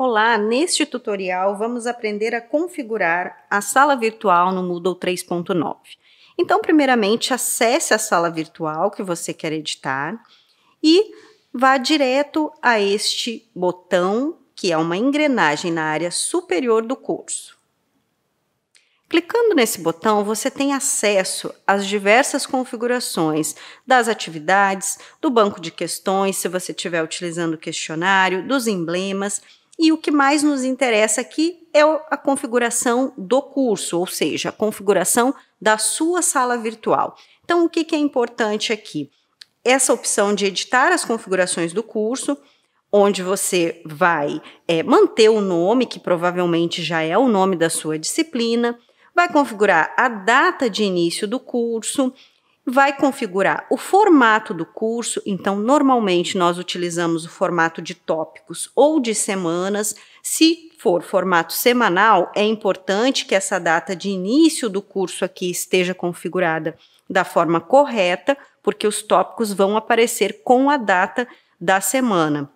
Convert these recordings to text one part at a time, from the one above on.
Olá, neste tutorial vamos aprender a configurar a sala virtual no Moodle 3.9. Então, primeiramente, acesse a sala virtual que você quer editar e vá direto a este botão, que é uma engrenagem na área superior do curso. Clicando nesse botão, você tem acesso às diversas configurações das atividades, do banco de questões, se você estiver utilizando o questionário, dos emblemas e o que mais nos interessa aqui é a configuração do curso, ou seja, a configuração da sua sala virtual. Então, o que, que é importante aqui? Essa opção de editar as configurações do curso, onde você vai é, manter o nome, que provavelmente já é o nome da sua disciplina, vai configurar a data de início do curso, vai configurar o formato do curso. Então, normalmente nós utilizamos o formato de tópicos ou de semanas. Se for formato semanal, é importante que essa data de início do curso aqui esteja configurada da forma correta, porque os tópicos vão aparecer com a data da semana.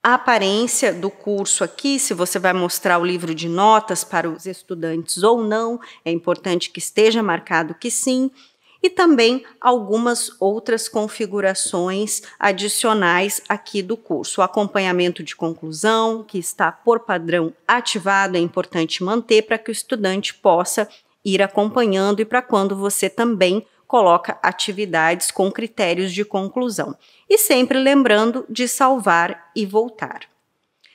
A aparência do curso aqui, se você vai mostrar o livro de notas para os estudantes ou não, é importante que esteja marcado que sim e também algumas outras configurações adicionais aqui do curso. O acompanhamento de conclusão, que está por padrão ativado, é importante manter para que o estudante possa ir acompanhando e para quando você também coloca atividades com critérios de conclusão. E sempre lembrando de salvar e voltar.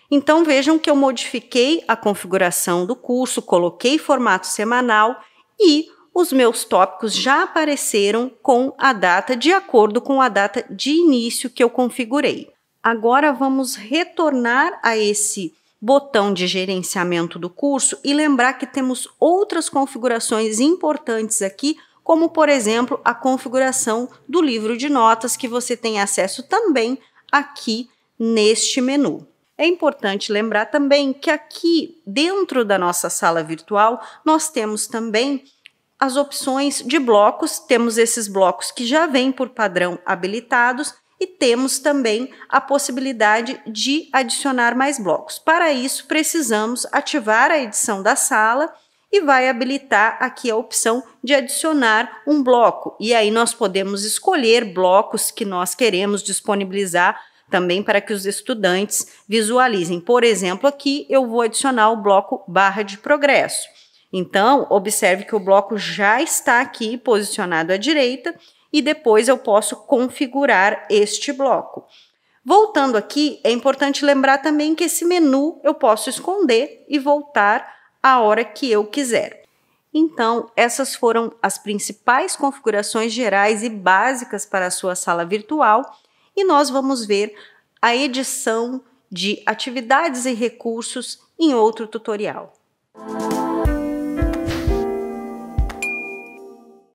Então vejam que eu modifiquei a configuração do curso, coloquei formato semanal e os meus tópicos já apareceram com a data de acordo com a data de início que eu configurei. Agora vamos retornar a esse botão de gerenciamento do curso e lembrar que temos outras configurações importantes aqui, como por exemplo a configuração do livro de notas que você tem acesso também aqui neste menu. É importante lembrar também que aqui dentro da nossa sala virtual nós temos também as opções de blocos, temos esses blocos que já vêm por padrão habilitados e temos também a possibilidade de adicionar mais blocos. Para isso, precisamos ativar a edição da sala e vai habilitar aqui a opção de adicionar um bloco. E aí nós podemos escolher blocos que nós queremos disponibilizar também para que os estudantes visualizem. Por exemplo, aqui eu vou adicionar o bloco barra de progresso. Então, observe que o bloco já está aqui posicionado à direita e depois eu posso configurar este bloco. Voltando aqui, é importante lembrar também que esse menu eu posso esconder e voltar a hora que eu quiser. Então, essas foram as principais configurações gerais e básicas para a sua sala virtual e nós vamos ver a edição de atividades e recursos em outro tutorial.